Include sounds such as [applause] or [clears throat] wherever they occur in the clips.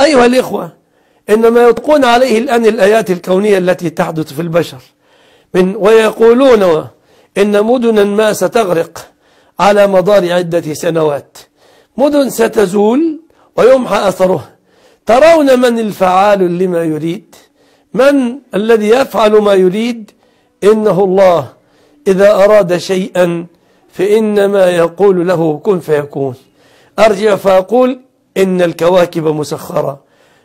أيها الإخوة إنما يطلقون عليه الآن الآيات الكونية التي تحدث في البشر من ويقولون إن مدنا ما ستغرق على مدار عدة سنوات مدن ستزول ويمحى أثرها ترون من الفعال لما يريد من الذي يفعل ما يريد إنه الله إذا أراد شيئا فإنما يقول له كن فيكون أرجع فأقول إن الكواكب مسخرة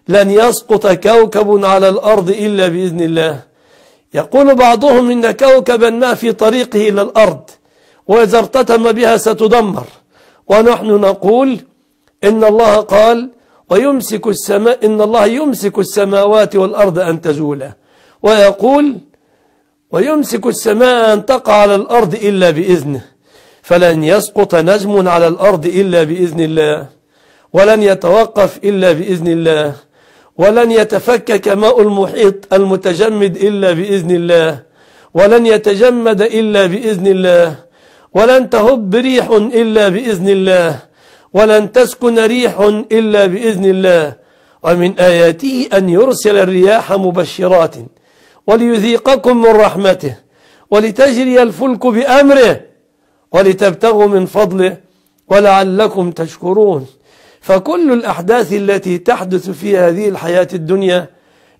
لن يسقط كوكب على الأرض إلا بإذن الله يقول بعضهم إن كوكبا ما في طريقه إلى الأرض وإذا ارتتم بها ستدمر ونحن نقول إن الله قال ويمسك السماء إن الله يمسك السماوات والأرض أن تزولا ويقول ويمسك السماء أن تقع على الأرض إلا بإذنه فلن يسقط نجم على الأرض إلا بإذن الله ولن يتوقف إلا بإذن الله ولن يتفكك ماء المحيط المتجمد إلا بإذن الله ولن يتجمد إلا بإذن الله ولن تهب ريح إلا بإذن الله ولن تسكن ريح إلا بإذن الله ومن آياته أن يرسل الرياح مبشرات وليذيقكم من رحمته ولتجري الفلك بأمره ولتبتغوا من فضله ولعلكم تشكرون فكل الأحداث التي تحدث في هذه الحياة الدنيا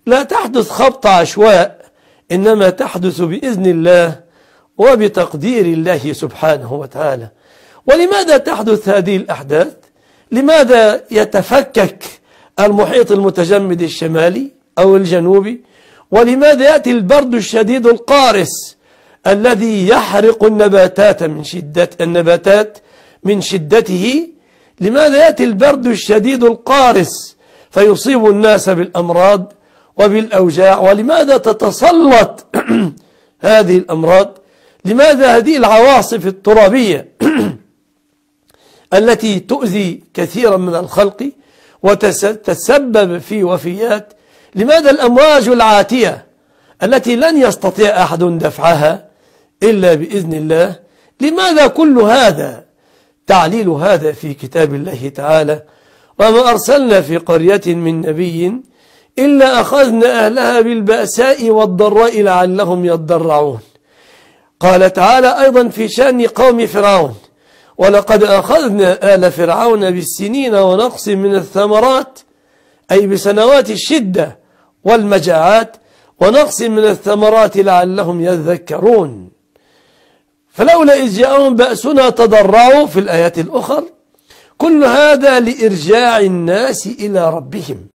لا تحدث خبط عشواء إنما تحدث بإذن الله وبتقدير الله سبحانه وتعالى ولماذا تحدث هذه الأحداث؟ لماذا يتفكك المحيط المتجمد الشمالي أو الجنوبي؟ ولماذا يأتي البرد الشديد القارس الذي يحرق النباتات من شدة النباتات من شدته لماذا يأتي البرد الشديد القارس فيصيب الناس بالأمراض وبالأوجاع ولماذا تتسلط [clears throat] هذه الأمراض لماذا هذه العواصف الترابية [clears throat] التي تؤذي كثيرا من الخلق وتسبب في وفيات لماذا الأمواج العاتية التي لن يستطيع أحد دفعها إلا بإذن الله لماذا كل هذا تعليل هذا في كتاب الله تعالى وما أرسلنا في قرية من نبي إلا أخذنا أهلها بالبأساء والضراء لعلهم يضرعون قال تعالى أيضا في شأن قوم فرعون ولقد أخذنا آل فرعون بالسنين ونقص من الثمرات أي بسنوات الشدة والمجاعات ونقص من الثمرات لعلهم يذكرون فلولا إذ جاءهم بأسنا تضرعوا في الآيات الأخرى كل هذا لإرجاع الناس إلى ربهم